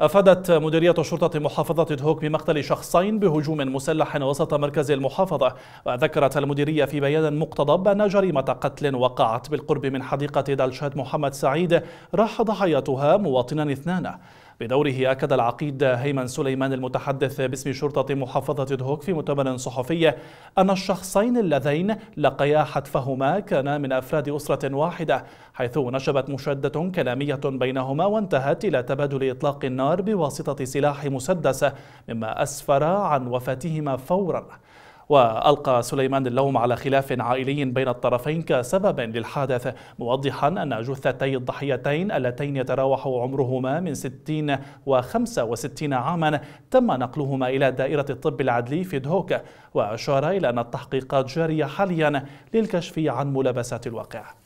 أفادت مديرية شرطة محافظة دهوك بمقتل شخصين بهجوم مسلح وسط مركز المحافظة وذكرت المديرية في بيان مقتضب أن جريمة قتل وقعت بالقرب من حديقة دالشاد محمد سعيد راح ضحيتها مواطنان اثنان بدوره أكد العقيد هيمن سليمان المتحدث باسم شرطة محافظة دهوك في مؤتمر صحفي أن الشخصين اللذين لقيا حتفهما كانا من أفراد أسرة واحدة حيث نشبت مشادة كلامية بينهما وانتهت إلى تبادل إطلاق النار بواسطة سلاح مسدس مما أسفر عن وفاتهما فورا وألقى سليمان اللوم على خلاف عائلي بين الطرفين كسبب للحادث موضحا أن جثتي الضحيتين اللتين يتراوح عمرهما من 60 و 65 عاما تم نقلهما إلى دائرة الطب العدلي في دهوك وأشار إلى أن التحقيقات جارية حاليا للكشف عن ملابسات الواقع